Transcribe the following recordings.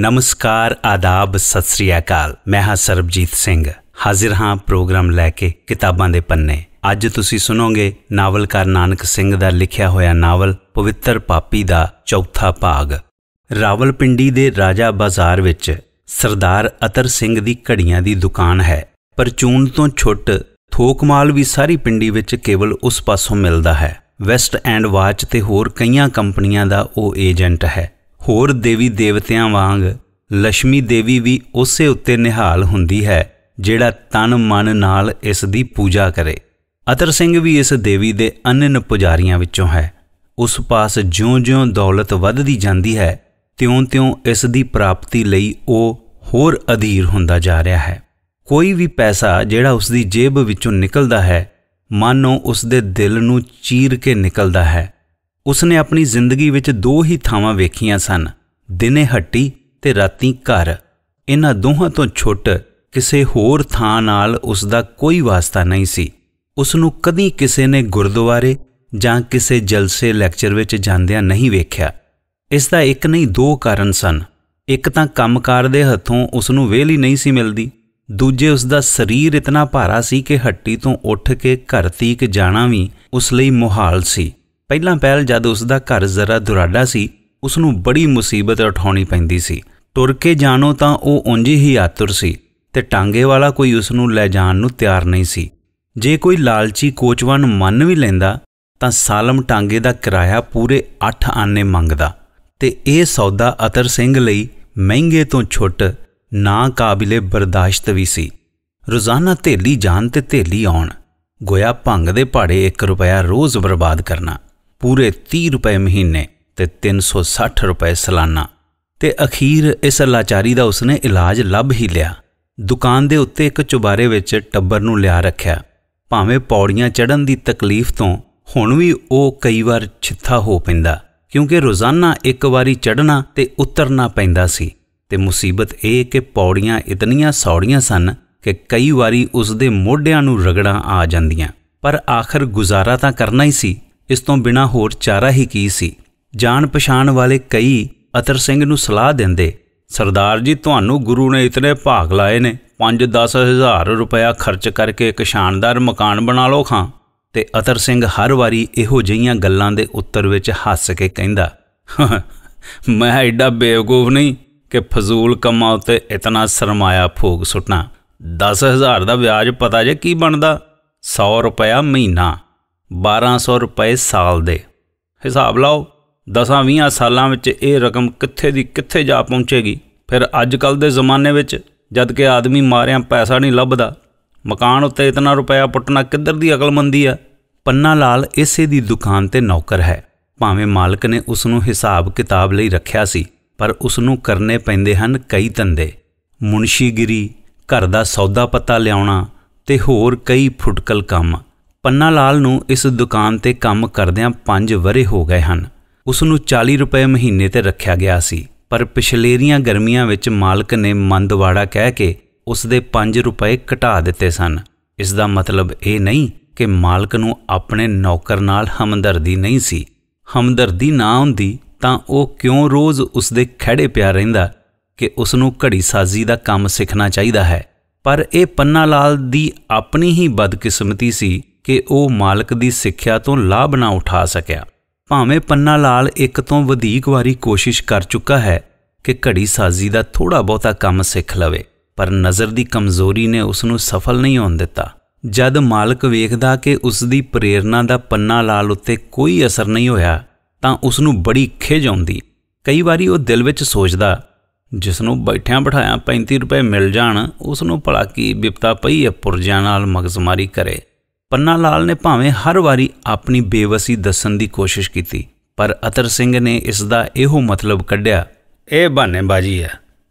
ਨਮਸਕਾਰ ਆਦਾਬ ਸਤਿ ਸ੍ਰੀ ਅਕਾਲ ਮੈਂ ਹਾਂ ਸਰਬਜੀਤ ਸਿੰਘ ਹਾਜ਼ਰ ਹਾਂ ਪ੍ਰੋਗਰਾਮ ਲੈ ਕੇ ਕਿਤਾਬਾਂ ਦੇ ਪੰਨੇ ਅੱਜ ਤੁਸੀਂ ਸੁਣੋਗੇ ਨਾਵਲਕਾਰ ਨਾਨਕ ਸਿੰਘ ਦਾ ਲਿਖਿਆ ਹੋਇਆ ਨਾਵਲ ਪਵਿੱਤਰ ਪਾਪੀ ਦਾ ਚੌਥਾ ਭਾਗ ਰਾਵਲਪਿੰਡੀ ਦੇ ਰਾਜਾ ਬਾਜ਼ਾਰ ਵਿੱਚ ਸਰਦਾਰ ਅਤਰ ਸਿੰਘ ਦੀ ਘੜੀਆਂ ਦੀ ਦੁਕਾਨ ਹੈ ਪਰ ਚੂਨ ਤੋਂ ਛੁੱਟ ਥੋਕ ਮਾਲ ਵੀ ਸਾਰੀ ਪਿੰਡੀ ਵਿੱਚ ਕੇਵਲ ਉਸ ਪਾਸੋਂ ਮਿਲਦਾ ਹੈ ਵੈਸਟ ਐਂਡ ਵਾਚ ਤੇ ਹੋਰ ਕਈਆਂ ਕੰਪਨੀਆਂ ਦਾ ਉਹ ਏਜੰਟ ਹੈ ਹੋਰ ਦੇਵੀ ਦੇਵਤਿਆਂ ਵਾਂਗ ਲక్ష్ਮੀ ਦੇਵੀ ਵੀ ਉਸੇ ਉੱਤੇ ਨਿਹਾਲ ਹੁੰਦੀ ਹੈ ਜਿਹੜਾ ਤਨ ਮਨ ਨਾਲ ਇਸ ਦੀ ਪੂਜਾ ਕਰੇ ਅਤਰ ਸਿੰਘ ਵੀ ਇਸ ਦੇਵੀ ਦੇ ਅਨਨ ਪੁਜਾਰੀਆਂ ਵਿੱਚੋਂ ਹੈ ਉਸ ਪਾਸ ਜਿਉਂ-ਜਿਉਂ ਦੌਲਤ ਵੱਧਦੀ ਜਾਂਦੀ ਹੈ ਤਿਉਂ-ਤਿਉਂ ਇਸ ਦੀ ਪ੍ਰਾਪਤੀ ਲਈ ਉਹ ਹੋਰ ਅਧੀਰ ਹੁੰਦਾ ਜਾ ਰਿਹਾ ਹੈ ਕੋਈ ਵੀ ਪੈਸਾ ਜਿਹੜਾ ਉਸ ਦੀ ਜੇਬ ਵਿੱਚੋਂ ਨਿਕਲਦਾ ਹੈ ਮਾਨੋ ਉਸ ਦੇ ਦਿਲ ਨੂੰ ਚੀਰ ਕੇ ਨਿਕਲਦਾ ਹੈ ਉਸਨੇ ਆਪਣੀ ਜ਼ਿੰਦਗੀ ਵਿੱਚ ਦੋ ਹੀ ਥਾਵਾਂ ਵੇਖੀਆਂ ਸਨ ਦਿਨੇ ਹੱਟੀ ਤੇ ਰਾਤੀ ਘਰ ਇਹਨਾਂ ਦੋਹਾਂ ਤੋਂ ਛੁੱਟ ਕਿਸੇ ਹੋਰ ਥਾਂ ਨਾਲ ਉਸ ਦਾ ਕੋਈ ਵਾਸਤਾ ਨਹੀਂ ਸੀ ਉਸ ਨੂੰ ਕਦੀ ਕਿਸੇ ਨੇ ਗੁਰਦੁਆਰੇ ਜਾਂ ਕਿਸੇ ਜਲਸੇ ਲੈਕਚਰ ਵਿੱਚ ਜਾਂਦਿਆਂ ਨਹੀਂ ਵੇਖਿਆ ਇਸ ਦਾ ਇੱਕ ਨਹੀਂ ਦੋ ਕਾਰਨ ਸਨ ਇੱਕ ਤਾਂ ਕੰਮਕਾਰ ਦੇ ਹੱਥੋਂ ਉਸ ਨੂੰ ਹੀ ਨਹੀਂ ਸੀ ਮਿਲਦੀ ਦੂਜੇ ਉਸ ਦਾ ਸਰੀਰ ਇਤਨਾ ਭਾਰਾ ਸੀ ਕਿ ਹੱਟੀ ਤੋਂ ਉੱਠ ਕੇ ਘਰ ਤੀਕ ਜਾਣਾ ਵੀ ਉਸ ਲਈ ਮੁਹਾਲ ਸੀ ਪਹਿਲਾਂ ਪਹਿਲ ਜਦ ਉਸ ਦਾ ਘਰ ਜ਼ਰਾ ਦੁਰਾਡਾ ਸੀ ਉਸ ਨੂੰ ਬੜੀ ਮੁਸੀਬਤ ਉਠਾਉਣੀ ਪੈਂਦੀ ਸੀ ਤੁਰ ਕੇ ਜਾਣੋ ਤਾਂ ਉਹ ਉਂਝ ਹੀ ਆਤੁਰ ਸੀ ਤੇ ਟਾਂਗੇ ਵਾਲਾ ਕੋਈ ਉਸ ਨੂੰ ਲੈ ਜਾਣ ਨੂੰ ਤਿਆਰ ਨਹੀਂ ਸੀ ਜੇ ਕੋਈ ਲਾਲਚੀ ਕੋਚਵਾਨ ਮੰਨ ਵੀ ਲੈਂਦਾ ਤਾਂ ਸਾਲਮ ਟਾਂਗੇ ਦਾ ਕਿਰਾਇਆ ਪੂਰੇ 8 ਆਨੇ ਮੰਗਦਾ ਤੇ ਇਹ ਸੌਦਾ ਅਤਰ ਸਿੰਘ ਲਈ ਮਹਿੰਗੇ ਤੋਂ ਛੁੱਟ ਨਾ ਕਾਬਿਲੇ ਬਰਦਾਸ਼ਤ ਵੀ ਸੀ ਰੋਜ਼ਾਨਾ ਥੇਲੀ ਜਾਣ ਤੇ ਥੇਲੀ ਆਉਣ ਗੋਇਆ ਭੰਗ ਦੇ ਪਾੜੇ 1 ਰੁਪਿਆ ਰੋਜ਼ ਬਰਬਾਦ ਕਰਨਾ ਪੂਰੇ 30 ਰੁਪਏ ਮਹੀਨੇ ਤੇ 360 ਰੁਪਏ ਸਾਲਾਨਾ ਤੇ ਅਖੀਰ ਇਸ ਲਾਚਾਰੀ ਦਾ ਉਸਨੇ ਇਲਾਜ ਲੱਭ ਹੀ ਲਿਆ ਦੁਕਾਨ ਦੇ ਉੱਤੇ ਇੱਕ ਚੁਬਾਰੇ ਵਿੱਚ ਟੱਬਰ ਨੂੰ ਲਿਆ ਰੱਖਿਆ ਭਾਵੇਂ ਪੌੜੀਆਂ ਚੜਨ ਦੀ ਤਕਲੀਫ ਤੋਂ ਹੁਣ ਵੀ ਉਹ ਕਈ ਵਾਰ ਛਿੱਥਾ ਹੋ ਪੈਂਦਾ ਕਿਉਂਕਿ ਰੋਜ਼ਾਨਾ ਇੱਕ ਵਾਰੀ ਚੜਨਾ ਤੇ ਉਤਰਨਾ ਪੈਂਦਾ ਸੀ ਤੇ ਮੁਸੀਬਤ ਇਹ ਕਿ ਪੌੜੀਆਂ ਇਤਨੀਆਂ ਸੌੜੀਆਂ ਸਨ ਕਿ ਕਈ ਵਾਰੀ ਉਸ ਦੇ ਮੋਢਿਆਂ ਨੂੰ ਰਗੜਾਂ ਆ ਜਾਂਦੀਆਂ ਪਰ ਆਖਰ ਗੁਜ਼ਾਰਾ ਤਾਂ ਕਰਨਾ ਹੀ ਸੀ ਇਸ ਤੋਂ ਬਿਨਾ ਹੋਰ ਚਾਰਾ ਹੀ ਕੀ ਸੀ ਜਾਣ ਪਛਾਣ ਵਾਲੇ ਕਈ ਅਤਰ ਸਿੰਘ ਨੂੰ ਸਲਾਹ ਦਿੰਦੇ ਸਰਦਾਰ ਜੀ ਤੁਹਾਨੂੰ ਗੁਰੂ ਨੇ ਇਤਨੇ ਭਾਗ ਲਾਏ ਨੇ 5-10 ਹਜ਼ਾਰ ਰੁਪਇਆ ਖਰਚ ਕਰਕੇ ਇੱਕ ਸ਼ਾਨਦਾਰ ਮਕਾਨ ਬਣਾ ਲਓ ਖਾਂ ਤੇ ਅਤਰ ਸਿੰਘ ਹਰ ਵਾਰੀ ਇਹੋ ਜਿਹੀਆਂ ਗੱਲਾਂ ਦੇ ਉੱਤਰ ਵਿੱਚ ਹੱਸ ਕੇ ਕਹਿੰਦਾ ਮੈਂ ਐਡਾ ਬੇਵਕੂਫ ਨਹੀਂ ਕਿ ਫਜ਼ੂਲ ਕੰਮਾਂ ਉੱਤੇ ਇਤਨਾ ਸਰਮਾਇਆ ਫੋਗ ਸੁਟਣਾ 10000 ਦਾ ਵਿਆਜ ਪਤਾ ਜੇ ਕੀ ਬਣਦਾ 100 ਰੁਪਇਆ ਮਹੀਨਾ 1200 ਰੁਪਏ ਸਾਲ ਦੇ ਹਿਸਾਬ ਲਾਓ 10-20 ਸਾਲਾਂ ਵਿੱਚ ਇਹ ਰਕਮ ਕਿੱਥੇ ਦੀ ਕਿੱਥੇ ਜਾ ਪਹੁੰਚੇਗੀ ਫਿਰ ਅੱਜ ਕੱਲ ਦੇ ਜ਼ਮਾਨੇ ਵਿੱਚ ਜਦ ਕਿ ਆਦਮੀ ਮਾਰਿਆਂ ਪੈਸਾ ਨਹੀਂ ਲੱਭਦਾ ਮਕਾਨ ਉੱਤੇ ਇਤਨਾ ਰੁਪਇਆ ਪੁੱਟਣਾ ਕਿੱਧਰ ਦੀ ਅਕਲਮੰਦੀ ਆ ਪੰਨਾ ਲਾਲ ਇਸੇ ਦੀ ਦੁਕਾਨ ਤੇ ਨੌਕਰ ਹੈ ਭਾਵੇਂ ਮਾਲਕ ਨੇ ਉਸ ਨੂੰ ਹਿਸਾਬ ਕਿਤਾਬ ਲਈ ਰੱਖਿਆ ਸੀ ਪਰ ਉਸ ਨੂੰ ਕਰਨੇ ਪੈਂਦੇ ਹਨ ਕਈ ਧੰਦੇ ਮੁਨਸ਼ੀਗਿਰੀ ਘਰ ਦਾ ਸੌਦਾ ਪਤਾ ਲਿਆਉਣਾ ਤੇ ਹੋਰ ਕਈ ਫੁਟਕਲ ਕੰਮ ਪੰਨਾ ਲਾਲ ਨੂੰ ਇਸ ਦੁਕਾਨ ਤੇ ਕੰਮ ਕਰਦਿਆਂ 5 ਵਰੇ ਹੋ ਗਏ ਹਨ ਉਸ ਨੂੰ 40 ਰੁਪਏ ਮਹੀਨੇ ਤੇ ਰੱਖਿਆ ਗਿਆ ਸੀ ਪਰ ਪਿਛਲੇਰੀਆਂ ਗਰਮੀਆਂ ਵਿੱਚ ਮਾਲਕ ਨੇ ਮੰਦਵਾੜਾ ਕਹਿ ਕੇ ਉਸ ਦੇ 5 ਰੁਪਏ ਘਟਾ ਦਿੱਤੇ ਸਨ ਇਸ ਦਾ ਮਤਲਬ ਇਹ ਨਹੀਂ ਕਿ ਮਾਲਕ ਨੂੰ ਆਪਣੇ ਨੌਕਰ ਨਾਲ ਹਮਦਰਦੀ ਨਹੀਂ ਸੀ ਹਮਦਰਦੀ ਨਾ ਹੁੰਦੀ ਤਾਂ ਉਹ ਕਿਉਂ ਰੋਜ਼ ਉਸ ਦੇ ਖੜੇ ਪਿਆ ਰਹਿੰਦਾ ਕਿ ਉਸ ਨੂੰ ਘੜੀ ਸਾਜ਼ੀ ਦਾ ਕੰਮ ਸਿੱਖਣਾ ਚਾਹੀਦਾ ਹੈ ਪਰ ਇਹ ਪੰਨਾ ਲਾਲ ਦੀ ਆਪਣੀ ਹੀ ਬਦਕਿਸਮਤੀ ਸੀ ਕਿ ਉਹ ਮਾਲਕ ਦੀ ਸਿੱਖਿਆ ਤੋਂ ਲਾਭ ਨਾ ਉਠਾ ਸਕਿਆ ਭਾਵੇਂ ਪੰਨਾ ਲਾਲ ਇੱਕ ਤੋਂ ਵਧੇਕ ਵਾਰੀ ਕੋਸ਼ਿਸ਼ ਕਰ ਚੁੱਕਾ ਹੈ ਕਿ ਘੜੀ ਸਾਜ਼ੀ ਦਾ ਥੋੜਾ ਬਹੁਤਾ ਕੰਮ ਸਿੱਖ ਲਵੇ ਪਰ ਨਜ਼ਰ ਦੀ ਕਮਜ਼ੋਰੀ ਨੇ ਉਸ ਨੂੰ ਸਫਲ ਨਹੀਂ ਹੋਣ ਦਿੱਤਾ ਜਦ ਮਾਲਕ ਵੇਖਦਾ ਕਿ ਉਸ ਦੀ ਪ੍ਰੇਰਣਾ ਦਾ ਪੰਨਾ ਲਾਲ ਉੱਤੇ ਕੋਈ ਅਸਰ ਨਹੀਂ ਹੋਇਆ ਤਾਂ ਉਸ ਨੂੰ ਬੜੀ ਖਿਜ ਆਉਂਦੀ ਕਈ ਵਾਰੀ ਉਹ ਦਿਲ ਵਿੱਚ ਸੋਚਦਾ ਜਿਸ ਨੂੰ ਬੈਠਿਆਂ ਬਿਠਾਇਆ 35 ਰੁਪਏ ਮਿਲ ਜਾਣ ਉਸ ਨੂੰ ਭਲਾ ਕੀ ਵਿਪਤਾ ਪਈ ਹੈ ਪੁਰਜਾਂ ਨਾਲ ਮਗਜ਼ਮਾਰੀ ਕਰੇ ਪੰਨਾ ਲਾਲ ਨੇ ਭਾਵੇਂ ਹਰ ਵਾਰੀ ਆਪਣੀ ਬੇਵਸੀ ਦੱਸਣ ਦੀ ਕੋਸ਼ਿਸ਼ ਕੀਤੀ ਪਰ ਅਤਰ ਸਿੰਘ ਨੇ ਇਸ ਦਾ ਇਹੋ ਮਤਲਬ ਕੱਢਿਆ ਇਹ ਬਾਜੀ ਹੈ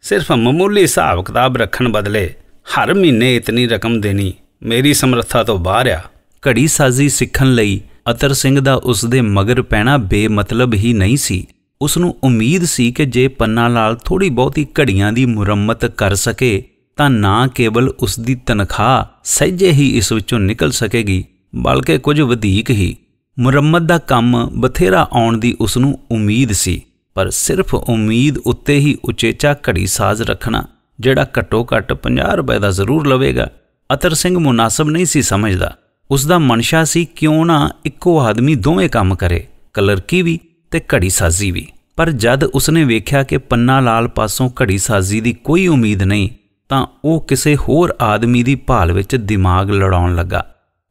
ਸਿਰਫ ਮਾਮੂਲੀ ਹਿਸਾਬ ਕਿਤਾਬ ਰੱਖਣ ਬਦਲੇ ਹਰ ਮਹੀਨੇ ਇਤਨੀ ਰਕਮ ਦੇਣੀ ਮੇਰੀ ਸਮਰੱਥਾ ਤੋਂ ਬਾਹਰ ਆ ਘੜੀ ਸਾਜ਼ੀ ਸਿੱਖਣ ਲਈ ਅਤਰ ਸਿੰਘ ਦਾ ਉਸ ਦੇ ਮਗਰ ਪੈਣਾ ਬੇਮਤਲਬ ਹੀ ਨਹੀਂ ਸੀ ਉਸ ਨੂੰ ਉਮੀਦ ਸੀ ਕਿ ਜੇ ਪੰਨਾ ਲਾਲ ਥੋੜੀ ਬਹੁਤੀ ਘੜੀਆਂ ਦੀ ਮੁਰੰਮਤ ਕਰ ਸਕੇ ਤਾਂ ਨਾ ਕੇਵਲ ਉਸ ਦੀ ਤਨਖਾਹ ਸਹਿਜੇ ਹੀ ਇਸ ਵਿੱਚੋਂ ਨਿਕਲ ਸਕੇਗੀ ਬਲਕਿ ਕੁਝ ਵਧੇਕ ਹੀ ਮੁਰੰਮਤ ਦਾ ਕੰਮ ਬਥੇਰਾ ਆਉਣ ਦੀ ਉਸ ਨੂੰ ਉਮੀਦ ਸੀ ਪਰ ਸਿਰਫ ਉਮੀਦ ਉੱਤੇ ਹੀ ਉਚੇਚਾ ਘੜੀ ਸਾਜ਼ ਰੱਖਣਾ ਜਿਹੜਾ ਘੱਟੋ ਘੱਟ 50 ਰੁਪਏ ਦਾ ਜ਼ਰੂਰ ਲਵੇਗਾ ਅਤਰ ਸਿੰਘ ਮੁਨਾਸਬ ਨਹੀਂ ਸੀ ਸਮਝਦਾ ਉਸ ਦਾ ਮਨਸ਼ਾ ਸੀ ਕਿਉਂ ਨਾ ਇੱਕੋ ਆਦਮੀ ਦੋਵੇਂ ਕੰਮ ਕਰੇ ਕਲਰਕੀ ਵੀ ਤੇ ਘੜੀ ਸਾਜ਼ੀ ਵੀ ਪਰ ਜਦ ਉਸਨੇ ਵੇਖਿਆ ਕਿ ਪੰਨਾ ਲਾਲ ਪਾਸੋਂ ਘੜੀ ਸਾਜ਼ੀ ਦੀ ਕੋਈ ਉਮੀਦ ਨਹੀਂ ਤਾਂ ਉਹ ਕਿਸੇ ਹੋਰ ਆਦਮੀ ਦੀ ਭਾਲ ਵਿੱਚ ਦਿਮਾਗ ਲੜਾਉਣ ਲੱਗਾ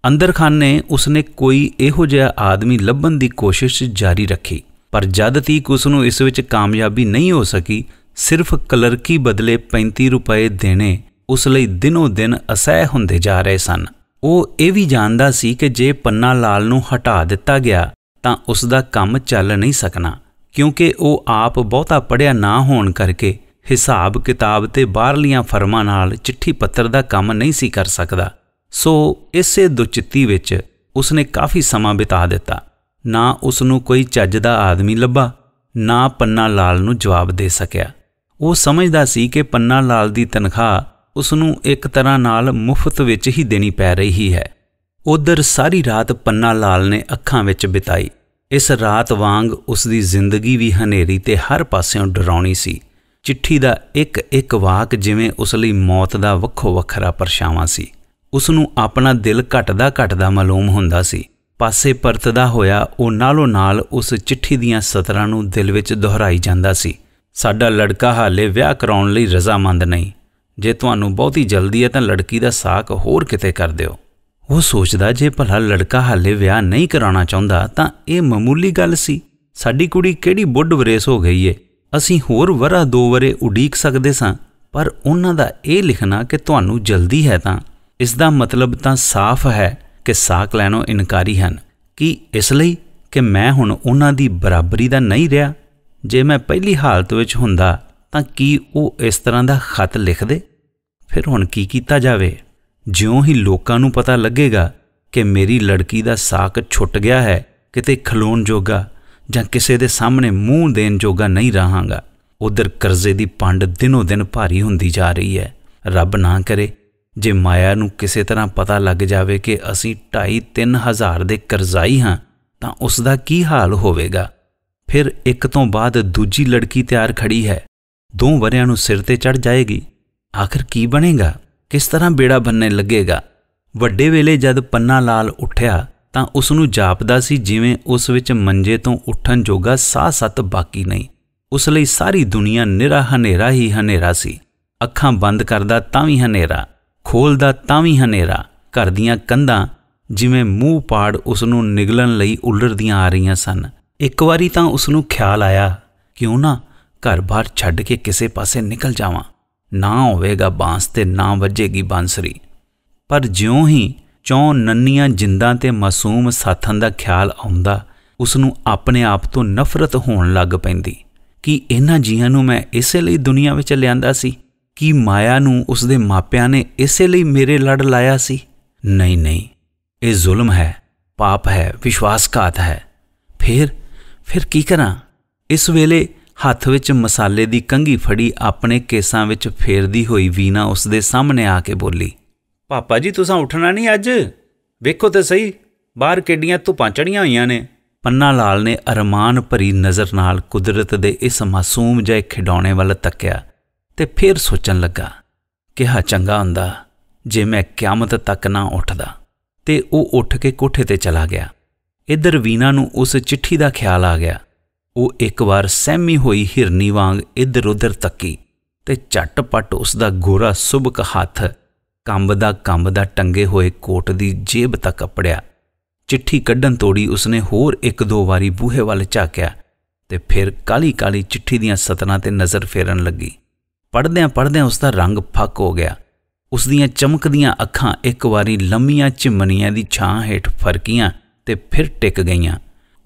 ਅੰਦਰ ਖਾਨ ਨੇ ਉਸਨੇ ਕੋਈ ਇਹੋ ਜਿਹਾ ਆਦਮੀ ਲੱਭਣ ਦੀ ਕੋਸ਼ਿਸ਼ ਜਾਰੀ ਰੱਖੀ ਪਰ ਜਦ ਤੀਕ ਉਸ ਨੂੰ ਇਸ ਵਿੱਚ ਕਾਮਯਾਬੀ ਨਹੀਂ ਹੋ ਸਕੀ ਸਿਰਫ ਕਲਰਕੀ ਬਦਲੇ 35 ਰੁਪਏ ਦੇਣੇ ਉਸ ਲਈ ਦਿਨੋ ਦਿਨ ਅਸਹਿ ਹੁੰਦੇ ਜਾ ਰਹੇ ਸਨ ਉਹ ਇਹ ਵੀ ਜਾਣਦਾ ਸੀ ਕਿ ਜੇ ਪੰਨਾ ਲਾਲ ਨੂੰ ਹਟਾ ਦਿੱਤਾ ਗਿਆ ਤਾਂ ਉਸ ਦਾ ਕੰਮ ਚੱਲ ਨਹੀਂ ਸਕਣਾ ਕਿਉਂਕਿ ਉਹ ਆਪ ਬਹੁਤਾ ਪੜਿਆ ਨਾ ਹੋਣ ਕਰਕੇ ਹਿਸਾਬ ਕਿਤਾਬ ਤੇ ਬਾਹਰਲੀਆਂ ਫਰਮਾਂ ਨਾਲ ਚਿੱਠੀ ਪੱਤਰ ਦਾ ਕੰਮ ਨਹੀਂ ਸੀ ਕਰ ਸਕਦਾ ਸੋ ਇਸੇ ਦੁਚਿੱਤੀ ਵਿੱਚ ਉਸਨੇ ਕਾਫੀ ਸਮਾਂ ਬਿਤਾ ਦਿੱਤਾ ਨਾ ਉਸ ਨੂੰ ਕੋਈ ਚੱਜ ਦਾ ਆਦਮੀ ਲੱਭਾ ਨਾ ਪੰਨਾ ਲਾਲ ਨੂੰ ਜਵਾਬ ਦੇ ਸਕਿਆ ਉਹ ਸਮਝਦਾ ਸੀ ਕਿ ਪੰਨਾ ਲਾਲ ਦੀ ਤਨਖਾਹ ਉਸ ਨੂੰ ਇੱਕ ਤਰ੍ਹਾਂ ਨਾਲ ਮੁਫਤ ਵਿੱਚ ਹੀ ਦੇਣੀ ਪੈ ਰਹੀ ਹੈ ਉਧਰ ਸਾਰੀ ਰਾਤ ਪੰਨਾ ਲਾਲ ਨੇ ਅੱਖਾਂ ਵਿੱਚ ਬਿਤਾਈ ਇਸ ਰਾਤ ਵਾਂਗ ਉਸ ਦੀ ਜ਼ਿੰਦਗੀ ਵੀ ਹਨੇਰੀ ਤੇ ਹਰ ਪਾਸਿਓਂ ਡਰਾਉਣੀ ਸੀ ਚਿੱਠੀ ਦਾ ਇੱਕ ਇੱਕ ਵਾਕ ਜਿਵੇਂ ਉਸ ਲਈ ਮੌਤ ਦਾ ਵੱਖੋ ਵੱਖਰਾ ਪਰਛਾਵਾਂ ਸੀ ਉਸ ਨੂੰ ਆਪਣਾ ਦਿਲ ਘਟਦਾ ਘਟਦਾ ਮਾਲੂਮ ਹੁੰਦਾ ਸੀ ਪਾਸੇ ਪਰਤਦਾ ਹੋਇਆ ਉਹ ਨਾਲੋਂ ਨਾਲ ਉਸ ਚਿੱਠੀ ਦੀਆਂ ਸਤਰਾਂ ਨੂੰ ਦਿਲ ਵਿੱਚ ਦੁਹਰਾਈ ਜਾਂਦਾ ਸੀ ਸਾਡਾ ਲੜਕਾ ਹਾਲੇ ਵਿਆਹ ਕਰਾਉਣ ਲਈ ਰਜ਼ਾਮੰਦ ਨਹੀਂ ਜੇ ਤੁਹਾਨੂੰ ਬਹੁਤੀ ਜਲਦੀ ਹੈ ਤਾਂ ਲੜਕੀ ਦਾ ਸਾਕ ਹੋਰ ਕਿਤੇ ਕਰ ਦਿਓ ਉਹ ਸੋਚਦਾ ਜੇ ਭਲਾ ਲੜਕਾ ਹਾਲੇ ਵਿਆਹ ਨਹੀਂ ਕਰਾਉਣਾ ਚਾਹੁੰਦਾ ਤਾਂ ਇਹ ਮਾਮੂਲੀ ਗੱਲ ਸੀ ਸਾਡੀ ਕੁੜੀ ਕਿਹੜੀ ਬੁੱਢ ਬਰੇਸ ਹੋ ਗਈ ਏ ਅਸੀਂ ਹੋਰ ਵਰਾ ਦੋ ਵਰੇ ਉਡੀਕ ਸਕਦੇ ਸਾਂ ਪਰ ਉਹਨਾਂ ਦਾ ਇਹ ਲਿਖਣਾ ਕਿ ਤੁਹਾਨੂੰ ਜਲਦੀ ਹੈ ਤਾਂ ਇਸ ਦਾ ਮਤਲਬ ਤਾਂ ਸਾਫ਼ ਹੈ ਕਿ ਸਾਕ ਲੈਣੋਂ ਇਨਕਾਰੀ ਹਨ ਕਿ ਇਸ ਲਈ ਕਿ ਮੈਂ ਹੁਣ ਉਹਨਾਂ ਦੀ ਬਰਾਬਰੀ ਦਾ ਨਹੀਂ ਰਿਹਾ ਜੇ ਮੈਂ ਪਹਿਲੀ ਹਾਲਤ ਵਿੱਚ ਹੁੰਦਾ ਤਾਂ ਕੀ ਉਹ ਇਸ ਤਰ੍ਹਾਂ ਦਾ ਖਤ ਲਿਖਦੇ ਫਿਰ ਹੁਣ ਕੀ ਕੀਤਾ ਜਾਵੇ ਜਿਉਂ ਹੀ ਲੋਕਾਂ ਨੂੰ ਪਤਾ ਲੱਗੇਗਾ ਕਿ ਮੇਰੀ ਲੜਕੀ ਦਾ ਸਾਕ ਛੁੱਟ ਗਿਆ ਹੈ ਕਿਤੇ ਖਲੋਣ ਜੋਗਾ ਜਾਂ ਕਿਸੇ ਦੇ ਸਾਹਮਣੇ ਮੂੰਹ ਦੇਣ ਜੋਗਾ ਨਹੀਂ ਰਹਾਂਗਾ ਉਧਰ ਕਰਜ਼ੇ ਦੀ ਪੰਡ ਦਿਨੋ ਦਿਨ ਭਾਰੀ ਹੁੰਦੀ ਜਾ ਰਹੀ ਹੈ ਰੱਬ ਨਾ ਕਰੇ ਜੇ ਮਾਇਆ ਨੂੰ ਕਿਸੇ ਤਰ੍ਹਾਂ ਪਤਾ ਲੱਗ ਜਾਵੇ ਕਿ ਅਸੀਂ 2.5 ਹਜ਼ਾਰ ਦੇ ਕਰਜ਼ਾਈ ਹਾਂ ਤਾਂ ਉਸ ਦਾ ਕੀ ਹਾਲ ਹੋਵੇਗਾ ਫਿਰ ਇੱਕ ਤੋਂ ਬਾਅਦ ਦੂਜੀ ਲੜਕੀ ਤਿਆਰ ਖੜੀ ਹੈ ਦੋ ਵਰਿਆਂ ਨੂੰ ਸਿਰ ਤੇ ਚੜ ਜਾਏਗੀ ਆਖਰ ਕੀ ਬਣੇਗਾ ਕਿਸ ਤਰ੍ਹਾਂ ਬੇੜਾ ਬੰਨੇ ਲੱਗੇਗਾ ਵੱਡੇ ਵੇਲੇ ਜਦ ਪੰਨਾ ਲਾਲ ਉੱਠਿਆ ਤਾਂ ਉਸ ਨੂੰ ਜਾਪਦਾ ਸੀ ਜਿਵੇਂ ਉਸ ਵਿੱਚ ਮੰਜੇ ਤੋਂ ਉੱਠਣ ਜੋਗਾ ਸਾਹ ਸੱਤ ਬਾਕੀ ਨਹੀਂ ਉਸ ਲਈ ਸਾਰੀ ਦੁਨੀਆ ਨਿਰਾ ਹਨੇਰਾ ਹੀ ਹਨੇਰਾ ਸੀ ਅੱਖਾਂ ਬੰਦ ਕਰਦਾ ਤਾਂ ਵੀ ਹਨੇਰਾ ਖੋਲਦਾ ਤਾਂ ਵੀ ਹਨੇਰਾ ਘਰ ਦੀਆਂ ਕੰਧਾਂ ਜਿਵੇਂ ਮੂੰਹ ਪਾੜ ਉਸ ਨੂੰ ਨਿਗਲਣ ਲਈ ਉਲੜਦੀਆਂ ਆ ਰਹੀਆਂ ਸਨ ਇੱਕ ਵਾਰੀ ਤਾਂ ਉਸ ਨੂੰ ਖਿਆਲ ਆਇਆ ਕਿਉਂ ਨਾ ਘਰ-ਬਾਰ ਛੱਡ ਕੇ ਕਿਸੇ ਪਾਸੇ ਨਿਕਲ ਜਾਵਾਂ ਨਾ ਹੋਵੇਗਾ ਬਾਂਸ ਤੇ ਨਾ ਵੱਜੇਗੀ ਬਾਂਸਰੀ ਪਰ ਜਿਉਂ ਹੀ ਚੌਂ ਨੰਨੀਆਂ ਜਿੰਦਾਂ ਤੇ ਮਾਸੂਮ ਸਾਥਾਂ ਦਾ ਖਿਆਲ ਆਉਂਦਾ ਉਸ ਨੂੰ ਆਪਣੇ ਆਪ ਤੋਂ ਨਫ਼ਰਤ ਹੋਣ ਲੱਗ ਪੈਂਦੀ ਕਿ ਇਹਨਾਂ ਜੀਆਂ ਨੂੰ ਮੈਂ ਇਸੇ ਲਈ ਦੁਨੀਆ ਵਿੱਚ ਲਿਆਂਦਾ ਸੀ ਕਿ ਮਾਇਆ ਨੂੰ ਉਸ ਦੇ ਮਾਪਿਆਂ ਨੇ ਇਸੇ ਲਈ ਮੇਰੇ ਲੜ ਲਾਇਆ ਸੀ ਨਹੀਂ ਨਹੀਂ ਇਹ ਜ਼ੁਲਮ ਹੈ ਪਾਪ ਹੈ ਵਿਸ਼ਵਾਸਘਾਤ ਹੈ ਫਿਰ ਫਿਰ ਕੀ ਕਰਾਂ ਇਸ ਵੇਲੇ ਹੱਥ ਵਿੱਚ ਮਸਾਲੇ ਦੀ ਕੰਗੀ ਫੜੀ ਆਪਣੇ ਕੇਸਾਂ ਵਿੱਚ ਫੇਰਦੀ ਹੋਈ ਵੀਨਾ ਉਸ ਦੇ ਸਾਹਮਣੇ ਆ ਕੇ ਬੋਲੀ ਪਾਪਾ ਜੀ ਤੁਸੀਂ ਉੱਠਣਾ ਨਹੀਂ ਅੱਜ ਵੇਖੋ ਤੇ ਸਹੀ ਬਾਹਰ ਕਿੱਡੀਆਂ ਧੁੱਪਾਂ ਚੜੀਆਂ ਹੋਈਆਂ ਨੇ ਪੰਨਾ ਲਾਲ ਨੇ ਅਰਮਾਨ ਭਰੀ ਨਜ਼ਰ ਨਾਲ ਕੁਦਰਤ ਦੇ ਇਸ ਮਾਸੂਮ ਜਿਹੇ ਖਿਡੌਣੇ ਵੱਲ ਤੱਕਿਆ ਤੇ ਫਿਰ ਸੋਚਣ ਲੱਗਾ ਕਿ ਹਾ ਚੰਗਾ ਹੁੰਦਾ ਜੇ ਮੈਂ ਕਿਆਮਤ ਤੱਕ ਨਾ ਉੱਠਦਾ ਤੇ ਉਹ ਉੱਠ ਕੇ ਕੋਠੇ ਤੇ ਚਲਾ ਗਿਆ ਇਧਰ ਵੀਨਾ ਨੂੰ ਉਸ ਚਿੱਠੀ ਦਾ ਖਿਆਲ ਆ ਗਿਆ ਉਹ ਇੱਕ ਵਾਰ ਸਹਿਮੀ ਹੋਈ ਹਿਰਨੀ ਵਾਂਗ ਇਧਰ ਉਧਰ ਤੱਕੀ ਤੇ ਝਟਪਟ ਉਸ ਦਾ ਗੋਰਾ ਸੁਬਕ ਹੱਥ ਕੰਬਦਾ ਕੰਬਦਾ ਟੰਗੇ ਹੋਏ ਕੋਟ ਦੀ ਜੇਬ ਤੱਕ ਅਪੜਿਆ ਚਿੱਠੀ ਕੱਢਣ ਤੋੜੀ ਉਸਨੇ ਹੋਰ ਇੱਕ ਦੋ ਵਾਰੀ ਬੂਹੇ ਵੱਲ ਝਾਕਿਆ ਤੇ ਫਿਰ ਕਾਲੀ ਕਾਲੀ ਚਿੱਠੀ ਦੀਆਂ ਸਤਨਾ ਤੇ ਨਜ਼ਰ ਫੇਰਨ ਲੱਗੀ ਪੜਦਿਆਂ ਪੜਦਿਆਂ ਉਸ ਦਾ ਰੰਗ ਫੱਕ ਹੋ ਗਿਆ ਉਸ ਦੀਆਂ ਚਮਕਦੀਆਂ ਅੱਖਾਂ ਇੱਕ ਵਾਰੀ ਲੰਮੀਆਂ ਚਿਮਨੀਆਂ ਦੀ ਛਾਂ ਹੇਠ ਫਰਕੀਆਂ ਤੇ ਫਿਰ ਟਿਕ ਗਈਆਂ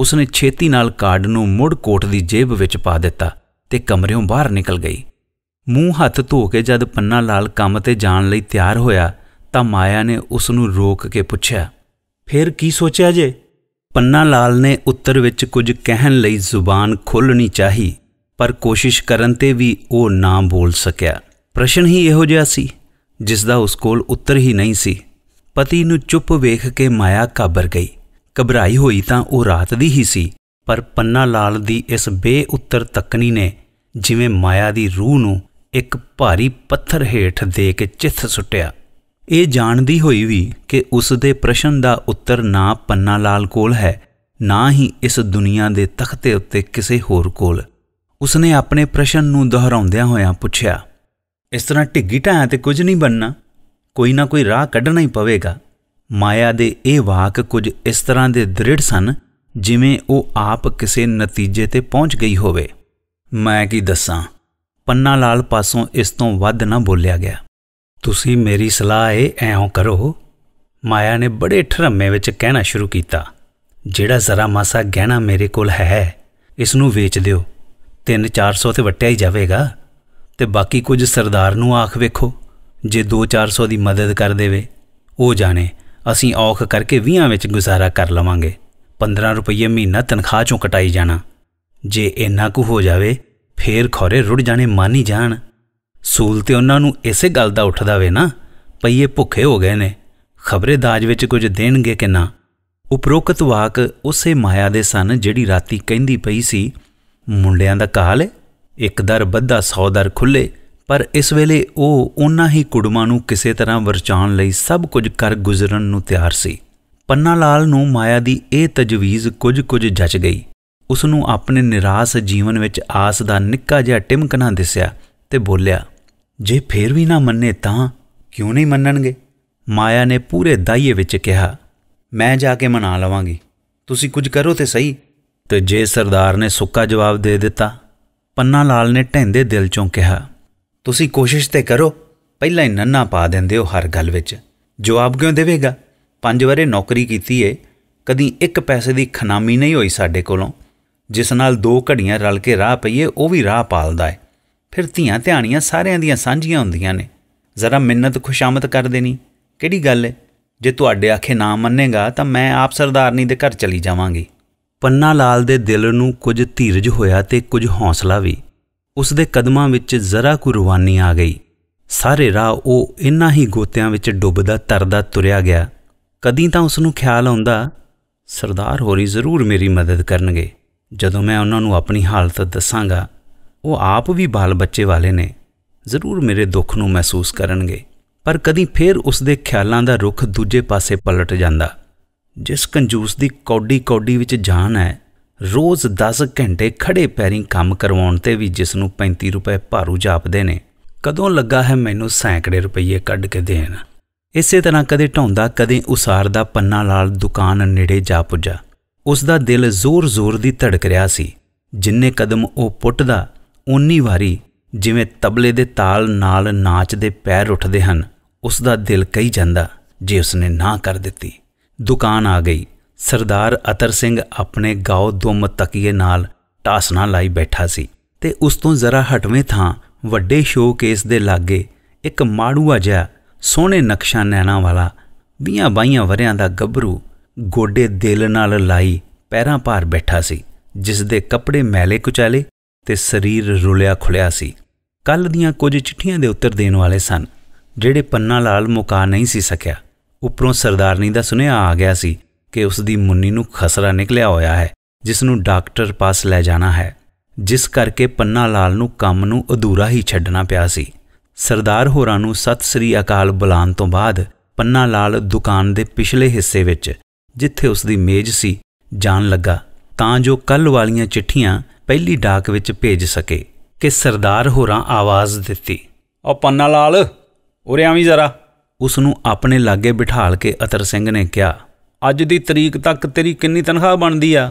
ਉਸਨੇ ਛੇਤੀ ਨਾਲ ਕਾਰਡ ਨੂੰ ਮੁੜ ਕੋਟ ਦੀ ਜੇਬ ਵਿੱਚ ਪਾ ਦਿੱਤਾ ਤੇ ਕਮਰਿਓਂ ਬਾਹਰ ਨਿਕਲ ਗਈ ਮੂੰਹ ਹੱਥ ਧੋ ਕੇ ਜਦ ਪੰਨਾ ਲਾਲ ਕੰਮ ਤੇ ਜਾਣ ਲਈ ਤਿਆਰ ਹੋਇਆ ਤਾਂ ਮਾਇਆ ਨੇ ਉਸ ਨੂੰ ਰੋਕ ਕੇ ਪੁੱਛਿਆ ਫੇਰ ਕੀ ਸੋਚਿਆ ਜੇ ਪੰਨਾ ਲਾਲ ਨੇ ਉੱਤਰ ਵਿੱਚ ਕੁਝ ਕਹਿਣ ਲਈ ਜ਼ੁਬਾਨ ਖੋਲਣੀ ਚਾਹੀ ਪਰ ਕੋਸ਼ਿਸ਼ ਕਰਨ ਤੇ ਵੀ ਉਹ ਨਾ ਬੋਲ ਸਕਿਆ ਪ੍ਰਸ਼ਨ ਹੀ ਇਹੋ ਜਿਹਾ ਸੀ ਜਿਸ ਦਾ ਉਸ ਕੋਲ ਉੱਤਰ ਹੀ ਨਹੀਂ ਸੀ ਪਤੀ ਨੂੰ ਚੁੱਪ ਵੇਖ ਕੇ ਮਾਇਆ ਕਾਬਰ ਗਈ ਘਬਰਾਈ ਹੋਈ ਤਾਂ ਉਹ ਰਾਤ ਦੀ ਹੀ ਸੀ ਪਰ ਪੰਨਾ ਲਾਲ ਦੀ ਇਸ ਬੇਉੱਤਰ ਤੱਕਣੀ ਨੇ ਜਿਵੇਂ ਮਾਇਆ ਦੀ ਰੂਹ ਨੂੰ ਇੱਕ ਭਾਰੀ ਪੱਥਰ ਹੇਠ ਦੇ ਕੇ ਚਿੱਥ ਸੁੱਟਿਆ ਇਹ ਜਾਣਦੀ ਹੋਈ ਵੀ ਕਿ ਉਸ ਦੇ ਪ੍ਰਸ਼ਨ ਦਾ ਉੱਤਰ ਨਾ ਪੰਨਾ ਲਾਲ ਕੋਲ ਹੈ ਨਾ ਹੀ ਇਸ ਦੁਨੀਆ ਦੇ ਤਖਤੇ ਉੱਤੇ ਕਿਸੇ ਹੋਰ ਕੋਲ ਉਸਨੇ ਆਪਣੇ ਪ੍ਰਸ਼ਨ ਨੂੰ ਦੁਹਰਾਉਂਦਿਆਂ ਹੋਇਆਂ ਪੁੱਛਿਆ ਇਸ ਤਰ੍ਹਾਂ ਢਿੱਗੀ ਟਾਂ ਤੇ ਕੁਝ ਨਹੀਂ ਬੰਨਣਾ ਕੋਈ ਨਾ ਕੋਈ ਰਾਹ ਕੱਢਣਾ ਹੀ ਪਵੇਗਾ ਮਾਇਆ ਦੇ ਇਹ ਵਾਕ ਕੁਝ ਇਸ ਤਰ੍ਹਾਂ ਦੇ ਦ੍ਰਿੜ ਸਨ ਜਿਵੇਂ ਉਹ ਆਪ ਕਿਸੇ ਨਤੀਜੇ ਤੇ ਪਹੁੰਚ ਗਈ ਹੋਵੇ ਮੈਂ ਕੀ ਦੱਸਾਂ ਪੰਨਾ ਲਾਲ ਪਾਸੋਂ ਇਸ ਤੋਂ ਵੱਧ ਨਾ ਬੋਲਿਆ ਗਿਆ ਤੁਸੀਂ ਮੇਰੀ ਸਲਾਹ ਏ ਐਂਓ ਕਰੋ ਮਾਇਆ ਨੇ ਬੜੇ ਠਰਮੇ ਵਿੱਚ ਕਹਿਣਾ ਸ਼ੁਰੂ ਕੀਤਾ ਜਿਹੜਾ ਜ਼ਰਾ ਮਾਸਾ ਗਹਿਣਾ ਮੇਰੇ ਕੋਲ ਹੈ ਇਸ ਨੂੰ ਵੇਚ ਦਿਓ 3-400 ਤੇ ਵਟਿਆ ਹੀ ਜਾਵੇਗਾ ਤੇ ਬਾਕੀ ਕੁਝ ਸਰਦਾਰ ਨੂੰ ਆਖ ਵੇਖੋ ਜੇ 2-400 ਦੀ ਮਦਦ ਕਰ ਦੇਵੇ ਉਹ ਜਾਣੇ ਅਸੀਂ ਔਖ ਕਰਕੇ 20 ਵਿੱਚ ਗੁਜ਼ਾਰਾ ਕਰ ਲਵਾਂਗੇ 15 ਰੁਪਏ ਮਹੀਨਾ ਤਨਖਾਹ ਚੋਂ ਕਟਾਈ ਜਾਣਾ ਜੇ ਇੰਨਾ ਕੁ ਹੋ ਜਾਵੇ ਫੇਰ ਖੋਰੇ ਰੁੜ ਜਾਣੇ ਮਾਨੀ ਜਾਣ ਸੂਲ ਤੇ ਉਹਨਾਂ ਨੂੰ ਇਸੇ ਗੱਲ ਦਾ ਉੱਠਦਾ ਵੇ ਨਾ ਪਈਏ ਭੁੱਖੇ ਹੋ ਗਏ ਨੇ ਖਬਰੇ ਦਾਜ ਵਿੱਚ ਕੁਝ ਦੇਣਗੇ ਕਿ ਨਾ ਉਪਰੋਕਤ ਵਾਕ ਉਸੇ ਮਾਇਆ ਦੇ ਸਨ ਜਿਹੜੀ ਰਾਤੀ ਕਹਿੰਦੀ ਪਈ ਸੀ ਮੁੰਡਿਆਂ ਦਾ ਕਾਲ ਇੱਕ ਦਰ ਬੱਧਾ ਸੌ ਦਰ ਖੁੱਲੇ ਪਰ ਇਸ ਵੇਲੇ ਉਹ ਉਹਨਾਂ ਹੀ ਕੁੜਮਾਂ ਨੂੰ ਕਿਸੇ ਤਰ੍ਹਾਂ ਵਰਚਾਉਣ ਲਈ ਸਭ ਕੁਝ ਕਰ ਗੁਜ਼ਰਨ ਨੂੰ ਤਿਆਰ ਸੀ ਪੰਨਾ ਲਾਲ ਨੂੰ ਮਾਇਆ ਦੀ ਇਹ ਤਜਵੀਜ਼ ਕੁਝ-ਕੁਝ ਜੱਚ ਗਈ ਉਸ ਨੂੰ ਆਪਣੇ ਨਿਰਾਸ਼ ਜੀਵਨ ਵਿੱਚ ਆਸ ਦਾ ਨਿੱਕਾ ਜਿਹਾ ਟਿਮਕਣਾ ਦਿਸਿਆ ਤੇ ਬੋਲਿਆ ਜੇ ਫੇਰ ਵੀ ਨਾ ਮੰਨੇ ਤਾਂ ਕਿਉਂ ਨਹੀਂ ਮੰਨਣਗੇ ਮਾਇਆ ਨੇ ਪੂਰੇ ਦਾਈਏ ਵਿੱਚ ਕਿਹਾ ਮੈਂ ਜਾ ਕੇ ਮਨਾ ਲਵਾਂਗੀ ਤੁਸੀਂ ਕੁਝ ਕਰੋ ਤੇ ਸਹੀ ਤੇ ਜੇ ਸਰਦਾਰ ਨੇ ਸੁੱਕਾ ਜਵਾਬ ਦੇ ਦਿੱਤਾ ਪੰਨਾ ਲਾਲ ਨੇ ਢੈਂਦੇ ਦਿਲ ਚੋਂ ਕਿਹਾ ਤੁਸੀਂ ਕੋਸ਼ਿਸ਼ ਤੇ ਕਰੋ ਪਹਿਲਾਂ ਹੀ ਨੰਨਾ ਪਾ ਦਿੰਦੇ ਹੋ ਹਰ ਗੱਲ ਵਿੱਚ ਜਵਾਬ ਕਿਉਂ ਦੇਵੇਗਾ ਪੰਜ ਵਾਰੇ ਨੌਕਰੀ ਕੀਤੀ ਏ ਕਦੀ ਇੱਕ ਪੈਸੇ ਦੀ ਖਨਾਮੀ ਨਹੀਂ ਹੋਈ ਸਾਡੇ ਕੋਲੋਂ ਜਿਸ ਨਾਲ ਦੋ ਘੜੀਆਂ ਰਲ ਕੇ ਰਾਹ ਪਈਏ ਉਹ ਵੀ ਰਾਹ ਪਾਲਦਾ ਹੈ ਫਿਰ ਧੀਆਂ ਧਿਆਣੀਆਂ ਸਾਰਿਆਂ ਦੀਆਂ ਸਾਂਝੀਆਂ ਹੁੰਦੀਆਂ ਨੇ ਜ਼ਰਾ ਮਿੰਨਤ ਖੁਸ਼ਾਮਤ ਕਰ ਦੇਣੀ ਕਿਹੜੀ ਗੱਲ ਹੈ ਜੇ ਤੁਹਾਡੇ ਆਖੇ ਨਾ ਮੰਨੇਗਾ ਤਾਂ ਮੈਂ ਆਪ ਸਰਦਾਰਨੀ ਦੇ ਘਰ ਚਲੀ ਜਾਵਾਂਗੀ ਪੰਨਾ ਲਾਲ ਦੇ ਦਿਲ ਨੂੰ ਕੁਝ ਧੀਰਜ ਹੋਇਆ ਤੇ ਕੁਝ ਹੌਸਲਾ ਵੀ ਉਸ ਦੇ ਕਦਮਾਂ ਵਿੱਚ ਜ਼ਰਾ ਕੁ ਰਵਾਨੀ ਆ ਗਈ ਸਾਰੇ ਰਾਹ ਉਹ ਇੰਨਾ ਹੀ ਗੋਤਿਆਂ ਵਿੱਚ ਡੁੱਬਦਾ ਤਰਦਾ ਤੁਰਿਆ ਗਿਆ ਕਦੀ ਤਾਂ ਉਸ ਨੂੰ ਖਿਆਲ ਆਉਂਦਾ ਸਰਦਾਰ ਹੋਰੀ ਜ਼ਰੂਰ ਮੇਰੀ ਮਦਦ ਕਰਨਗੇ ਜਦੋਂ ਮੈਂ ਉਹਨਾਂ ਨੂੰ ਆਪਣੀ ਹਾਲਤ ਦੱਸਾਂਗਾ ਉਹ ਆਪ ਵੀ ਬਾਲ ਬੱਚੇ ਵਾਲੇ ਨੇ ਜ਼ਰੂਰ ਮੇਰੇ ਦੁੱਖ ਨੂੰ ਮਹਿਸੂਸ ਕਰਨਗੇ ਪਰ ਕਦੀ ਫੇਰ ਉਸ ਦੇ ਖਿਆਲਾਂ ਦਾ ਰੁਖ ਦੂਜੇ ਪਾਸੇ ਪਲਟ ਜਾਂਦਾ ਜਿਸ ਕੰਜੂਸ ਦੀ ਕੌਡੀ ਕੌਡੀ ਵਿੱਚ ਜਾਨ ਹੈ ਰੋਜ਼ 10 ਘੰਟੇ ਖੜੇ ਪੈਰੀਂ ਕੰਮ ਕਰਵਾਉਣ ਤੇ ਵੀ ਜਿਸ ਨੂੰ 35 ਰੁਪਏ ਭਾਰੂ ਜਾਪਦੇ ਨੇ ਕਦੋਂ ਲੱਗਾ ਹੈ ਮੈਨੂੰ ਸੈਂਕੜੇ ਰੁਪਏ ਕੱਢ ਕੇ ਦੇਣ ਇਸੇ ਤਰ੍ਹਾਂ ਕਦੇ ਢੌਂਦਾ ਕਦੇ ਉਸਾਰ ਦਾ ਪੰਨਾ ਲਾਲ ਦੁਕਾਨ ਨੇੜੇ ਜਾ ਪੁੱਜਾ ਉਸ ਦਾ ਦਿਲ ਜ਼ੋਰ-ਜ਼ੋਰ ਦੀ ਧੜਕ ਰਿਹਾ ਸੀ ਜਿੰਨੇ ਕਦਮ ਉਹ ਪੁੱਟਦਾ ਓਨੀ ਵਾਰੀ ਜਿਵੇਂ ਤਬਲੇ ਦੇ ਤਾਲ ਨਾਲ ਨਾਚ ਦੇ ਪੈਰ ਉੱਠਦੇ ਹਨ ਉਸ ਦਾ ਦਿਲ ਕਹੀ ਜਾਂਦਾ ਜੇ ਉਸਨੇ ਨਾ ਕਰ ਦਿੱਤੀ ਦੁਕਾਨ ਆ ਗਈ ਸਰਦਾਰ ਅਤਰ ਸਿੰਘ ਆਪਣੇ ਗਾਉ ਦੁਮ ਤਕੀਏ ਨਾਲ ਟਾਸਣਾ ਲਾਈ ਬੈਠਾ ਸੀ ਤੇ ਉਸ ਤੋਂ ਜ਼ਰਾ ਹਟਵੇਂ ਥਾਂ ਵੱਡੇ ਸ਼ੋਕੇਸ ਦੇ ਲਾਗੇ ਇੱਕ ਮਾੜੂਆ ਜਿਹਾ ਸੋਹਣੇ ਨਕਸ਼ਾ ਨੈਣਾ ਵਾਲਾ ਵੀਆਂ ਬਾਈਆਂ ਵਰਿਆਂ ਦਾ ਗੱਭਰੂ ਗੋਡੇ ਦਿਲ ਨਾਲ ਲਾਈ ਪੈਰਾਂ ਭਾਰ ਬੈਠਾ ਸੀ ਜਿਸ ਦੇ ਕੱਪੜੇ ਮੈਲੇ ਕੁਚਾਲੇ ਤੇ ਸਰੀਰ ਰੁਲਿਆ ਖੁਲਿਆ ਸੀ ਕੱਲ ਦੀਆਂ ਕੁਝ ਚਿੱਠੀਆਂ ਦੇ ਉੱਤਰ ਦੇਣ ਵਾਲੇ ਸਨ ਜਿਹੜੇ ਪੰਨਾ ਲਾਲ ਮੁਕਾ ਨਹੀਂ ਸੀ ਸਕਿਆ ਉੱਪਰੋਂ ਸਰਦਾਰਨੀ ਦਾ ਸੁਨੇਹਾ ਆ ਗਿਆ ਸੀ ਕਿ ਉਸ ਦੀ ਮੁੰਨੀ ਨੂੰ ਖਸਰਾ ਨਿਕਲਿਆ ਹੋਇਆ ਹੈ ਜਿਸ ਨੂੰ ਡਾਕਟਰ ਪਾਸ ਲੈ ਜਾਣਾ ਹੈ ਜਿਸ ਕਰਕੇ ਪੰਨਾ ਲਾਲ ਨੂੰ ਕੰਮ ਨੂੰ ਅਧੂਰਾ ਹੀ ਛੱਡਣਾ ਪਿਆ ਸੀ ਸਰਦਾਰ ਹੋਰਾਂ ਨੂੰ ਸਤਿ ਸ੍ਰੀ ਅਕਾਲ ਬੁਲਾਉਣ ਤੋਂ ਬਾਅਦ ਪੰਨਾ ਲਾਲ ਦੁਕਾਨ ਦੇ ਪਿਛਲੇ ਹਿੱਸੇ ਵਿੱਚ ਜਿੱਥੇ ਉਸ ਦੀ ਮੇਜ਼ ਸੀ ਜਾਣ ਲੱਗਾ ਤਾਂ ਜੋ ਕੱਲ ਵਾਲੀਆਂ ਚਿੱਠੀਆਂ ਪਹਿਲੀ ਡਾਕ ਵਿੱਚ ਭੇਜ ਸਕੇ ਕਿ ਸਰਦਾਰ ਹੋਰਾਂ ਆਵਾਜ਼ ਦਿੱਤੀ ਉਹ ਪੰਨਾ ਲਾਲ ਉਰੇ ਆਵੀਂ ਜ਼ਰਾ ਉਸ ਨੂੰ ਆਪਣੇ ਲਾਗੇ ਬਿਠਾਲ ਕੇ ਅਤਰ ਸਿੰਘ ਨੇ ਕਿਹਾ ਅੱਜ ਦੀ ਤਰੀਕ ਤੱਕ ਤੇਰੀ ਕਿੰਨੀ ਤਨਖਾਹ ਬਣਦੀ ਆ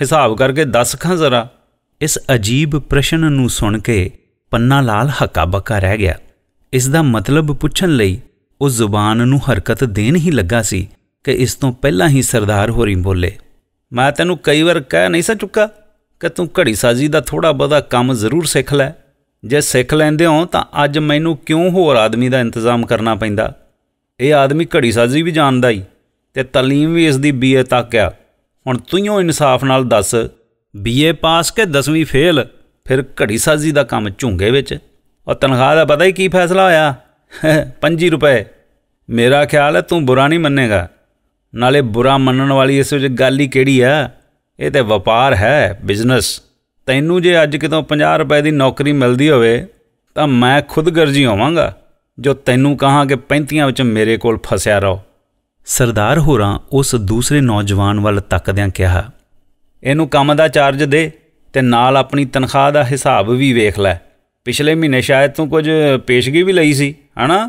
ਹਿਸਾਬ ਕਰਕੇ ਦੱਸ ਖਾਂ ਜ਼ਰਾ ਇਸ ਅਜੀਬ ਪ੍ਰਸ਼ਨ ਨੂੰ ਸੁਣ ਕੇ ਪੰਨਾ ਲਾਲ ਹੱਕਾ ਬੱਕਾ ਰਹਿ ਗਿਆ ਇਸ ਦਾ ਮਤਲਬ ਪੁੱਛਣ ਲਈ ਉਹ ਜ਼ੁਬਾਨ ਨੂੰ ਹਰਕਤ ਦੇਣ ਹੀ ਲੱਗਾ ਸੀ ਕਿ ਇਸ ਤੋਂ ਪਹਿਲਾਂ ਹੀ ਸਰਦਾਰ ਹੋਰੀ ਬੋਲੇ ਮੈਂ ਤੈਨੂੰ ਕਈ ਵਾਰ ਕਹਿ ਨਹੀਂ ਸਾ ਚੁੱਕਾ ਕਿ ਤੂੰ ਘੜੀ ਸਾਜੀ ਦਾ ਥੋੜਾ ਬਹੁਤਾ ਕੰਮ ਜ਼ਰੂਰ ਸਿੱਖ ਲੈ ਜੇ ਸਿੱਖ ਲੈਂਦੇ ਹੋ ਤਾਂ ਅੱਜ ਮੈਨੂੰ ਕਿਉਂ ਹੋਰ ਆਦਮੀ ਦਾ ਇੰਤਜ਼ਾਮ ਕਰਨਾ ਪੈਂਦਾ ਇਹ ਆਦਮੀ ਘੜੀ ਸਾਜੀ ਵੀ ਜਾਣਦਾ ਹੀ ਤੇ ਤਾਲੀਮ ਵੀ ਇਸ ਦੀ ਬੀਏ ਤੱਕ ਆ ਹੁਣ ਤੂੰ ਇਨਸਾਫ ਨਾਲ ਦੱਸ ਬੀਏ ਪਾਸ ਕੇ 10ਵੀਂ ਫੇਲ ਫਿਰ ਘੜੀ ਸਾਜੀ ਦਾ ਕੰਮ ਝੁੰਗੇ ਵਿੱਚ ਔਰ ਤਨਖਾਹ ਦਾ ਪਤਾ ਹੀ ਕੀ ਫੈਸਲਾ ਹੋਇਆ 5 ਰੁਪਏ ਮੇਰਾ ਖਿਆਲ ਹੈ ਤੂੰ ਬੁਰਾ ਨਹੀਂ ਮੰਨੇਗਾ ਨਾਲੇ ਬੁਰਾ ਮੰਨਣ ਵਾਲੀ ਇਸ ਵਿੱਚ ਗੱਲ ਹੀ ਕਿਹੜੀ ਆ ਇਹ ਤੇ ਵਪਾਰ ਹੈ ਬਿਜ਼ਨਸ ਤੈਨੂੰ ਜੇ ਅੱਜ ਕਿਤੋਂ 50 ਰੁਪਏ ਦੀ ਨੌਕਰੀ ਮਿਲਦੀ ਹੋਵੇ ਤਾਂ ਮੈਂ ਖੁਦਗਰਜ਼ੀ ਹੋਵਾਂਗਾ ਜੋ ਤੈਨੂੰ ਕਹਾਂ ਕਿ ਪੈਂਤੀਆਂ ਵਿੱਚ ਮੇਰੇ ਕੋਲ ਫਸਿਆ ਰਹੋ ਸਰਦਾਰ ਹੋਰਾਂ ਉਸ ਦੂਸਰੇ ਨੌਜਵਾਨ ਵੱਲ ਤੱਕਦਿਆਂ ਕਿਹਾ ਇਹਨੂੰ ਕੰਮ ਦਾ ਚਾਰਜ ਦੇ ਤੇ ਨਾਲ ਆਪਣੀ ਤਨਖਾਹ ਦਾ ਹਿਸਾਬ ਵੀ ਵੇਖ ਲੈ ਪਿਛਲੇ ਮਹੀਨੇ ਸ਼ਾਇਦ ਤੂੰ ਕੁਝ ਪੇਸ਼ਗੀ ਵੀ ਲਈ ਸੀ ਹਨਾ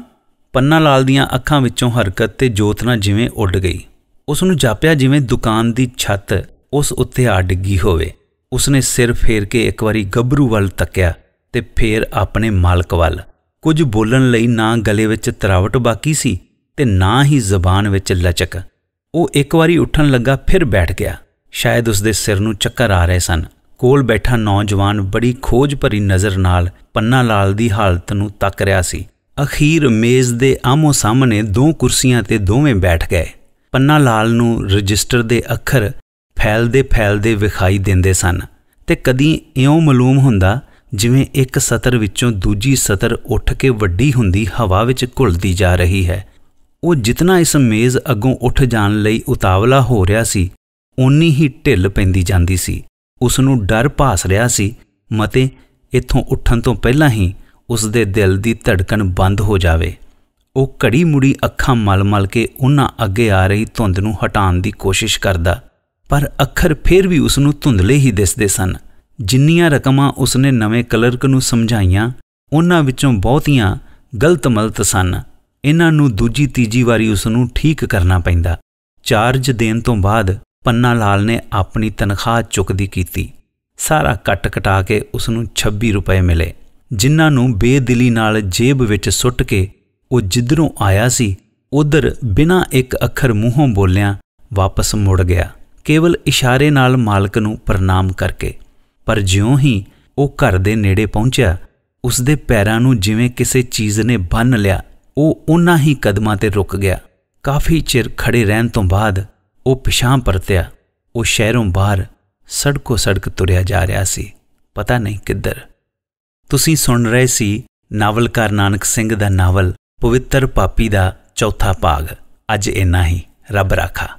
ਪੰਨਾ ਲਾਲ ਦੀਆਂ ਅੱਖਾਂ ਵਿੱਚੋਂ ਹਰਕਤ ਤੇ ਜੋਤਨਾ ਜਿਵੇਂ ਉੱਡ ਗਈ ਉਸ ਨੂੰ ਜਾਪਿਆ ਜਿਵੇਂ ਦੁਕਾਨ ਦੀ ਛੱਤ ਉਸ ਉੱਤੇ ਆ ਡਿੱਗੀ ਹੋਵੇ ਉਸ ਨੇ ਸਿਰ ਫੇਰ ਕੇ ਇੱਕ ਵਾਰੀ ਗੱਭਰੂ ਵੱਲ ਤੱਕਿਆ ਤੇ ਫੇਰ ਆਪਣੇ ਮਾਲਕ ਵੱਲ ਕੁਝ ਬੋਲਣ ਲਈ ਨਾ ਗਲੇ ਵਿੱਚ ਤਰਾਵਟ ਬਾਕੀ ਸੀ ਤੇ ਨਾ ਹੀ ਜ਼ਬਾਨ ਵਿੱਚ ਲਚਕ ਉਹ ਇੱਕ ਵਾਰੀ ਉੱਠਣ ਲੱਗਾ ਫਿਰ ਬੈਠ ਗਿਆ ਸ਼ਾਇਦ ਉਸ ਦੇ ਸਿਰ ਨੂੰ ਚੱਕਰ ਆ ਰਹੇ ਸਨ ਕੋਲ ਬੈਠਾ ਨੌਜਵਾਨ ਬੜੀ ਖੋਜ ਭਰੀ ਨਜ਼ਰ ਨਾਲ ਪੰਨਾ ਲਾਲ ਦੀ ਹਾਲਤ ਨੂੰ ਤੱਕ ਰਿਹਾ ਸੀ ਅਖੀਰ ਮੇਜ਼ ਦੇ ਆਮੋ ਸਾਹਮਣੇ ਦੋ ਕੁਰਸੀਆਂ ਤੇ ਦੋਵੇਂ ਬੈਠ ਗਏ ਪੰਨਾ ਲਾਲ ਨੂੰ ਰਜਿਸਟਰ ਦੇ ਅੱਖਰ ਫੈਲਦੇ ਫੈਲਦੇ ਵਿਖਾਈ ਦਿੰਦੇ ਸਨ ਤੇ ਕਦੀ ਇਉਂ ਮਾਲੂਮ ਹੁੰਦਾ ਜਿਵੇਂ ਇੱਕ ਸਤਰ ਵਿੱਚੋਂ ਦੂਜੀ ਸਤਰ ਉੱਠ ਕੇ ਵੱਡੀ ਹੁੰਦੀ ਹਵਾ ਵਿੱਚ ਘੁਲਦੀ ਜਾ ਰਹੀ ਹੈ ਉਹ ਜਿਤਨਾ ਇਸ ਮੇਜ਼ ਅੱਗੋਂ ਉੱਠ ਜਾਣ ਲਈ ਉਤਾਵਲਾ ਹੋ ਰਿਹਾ ਸੀ ਓਨੀ ਹੀ ਢਿੱਲ ਪੈਂਦੀ ਜਾਂਦੀ ਸੀ ਉਸ ਨੂੰ ਡਰ ਭਾਸ ਰਿਹਾ ਸੀ ਮਤੇ ਇੱਥੋਂ ਉੱਠਣ ਤੋਂ ਪਹਿਲਾਂ ਹੀ ਉਸ ਦੇ ਦਿਲ ਦੀ ਧੜਕਣ ਬੰਦ ਹੋ ਜਾਵੇ ਉਹ ਘੜੀ ਮੁੜੀ ਅੱਖਾਂ ਮਲ-ਮਲ ਕੇ ਉਹਨਾਂ ਅੱਗੇ ਆ ਰਹੀ ਧੁੰਦ ਨੂੰ ਹਟਾਉਣ ਦੀ ਕੋਸ਼ਿਸ਼ ਕਰਦਾ ਪਰ ਅੱਖਰ ਫੇਰ ਵੀ ਉਸ ਨੂੰ ਧੁੰਦਲੇ ਹੀ ਦਿਸਦੇ ਸਨ ਜਿੰਨੀਆਂ ਰਕਮਾਂ ਉਸ ਨੇ ਨਵੇਂ ਕਲਰਕ ਨੂੰ ਸਮਝਾਈਆਂ ਉਹਨਾਂ ਵਿੱਚੋਂ ਬਹੁਤੀਆਂ ਗਲਤ-ਮਲਤ ਸਨ ਇਹਨਾਂ ਨੂੰ ਦੂਜੀ ਤੀਜੀ ਵਾਰੀ ਉਸ ਨੂੰ ਠੀਕ ਕਰਨਾ ਪੈਂਦਾ ਚਾਰਜ ਦੇਣ ਤੋਂ ਬਾਅਦ ਪੰਨਾ ਲਾਲ ਨੇ ਆਪਣੀ ਤਨਖਾਹ ਚੁੱਕਦੀ ਕੀਤੀ ਸਾਰਾ ਕੱਟ ਕਟਾ ਕੇ ਉਸ ਨੂੰ 26 ਰੁਪਏ ਮਿਲੇ ਜਿਨ੍ਹਾਂ ਨੂੰ ਬੇਦਿਲੀ ਨਾਲ ਜੇਬ ਵਿੱਚ ਸੁੱਟ ਕੇ ਉਹ ਜਿੱਧਰੋਂ ਆਇਆ ਸੀ ਉਧਰ ਬਿਨਾਂ ਇੱਕ ਅੱਖਰ ਮੂੰਹੋਂ ਬੋਲਿਆ ਵਾਪਸ ਮੁੜ ਗਿਆ ਕੇਵਲ ਇਸ਼ਾਰੇ ਨਾਲ ਮਾਲਕ ਨੂੰ ਪ੍ਰਣਾਮ ਕਰਕੇ ਪਰ ਜਿਉਂ ਹੀ ਉਹ ਘਰ ਦੇ ਨੇੜੇ ਪਹੁੰਚਿਆ ਉਸ ਦੇ ਪੈਰਾਂ ਨੂੰ ਜਿਵੇਂ ਕਿਸੇ ਚੀਜ਼ ਨੇ ਬੰਨ ਲਿਆ ਉਹ ਉਨਾ ਹੀ ਕਦਮਾਂ ਤੇ ਰੁਕ ਗਿਆ ਕਾਫੀ ਚਿਰ ਖੜੇ ਰਹਿਣ ਤੋਂ ਬਾਅਦ ਉਹ ਪਿਛਾਂ ਪਰਤਿਆ ਉਹ ਸ਼ਹਿਰੋਂ ਬਾਹਰ ਸੜਕੋ ਸੜਕ ਤੁਰਿਆ ਜਾ ਰਿਹਾ ਸੀ ਪਤਾ ਨਹੀਂ ਕਿੱਧਰ ਤੁਸੀਂ ਸੁਣ ਰਹੇ ਸੀ ਨਾਵਲਕਾਰ ਨਾਨਕ ਸਿੰਘ ਦਾ ਨਾਵਲ ਪਵਿੱਤਰ ਪਾਪੀ ਦਾ ਚੌਥਾ ਭਾਗ ਅੱਜ ਇੰਨਾ ਹੀ ਰੱਬ ਰਾਖਾ